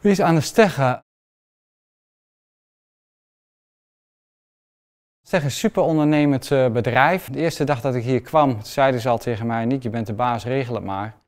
Wie is Anastega? Zeg een super ondernemend eh, bedrijf. De eerste dag dat ik hier kwam, zeiden ze al tegen mij: Niek, je bent de baas, regel het maar.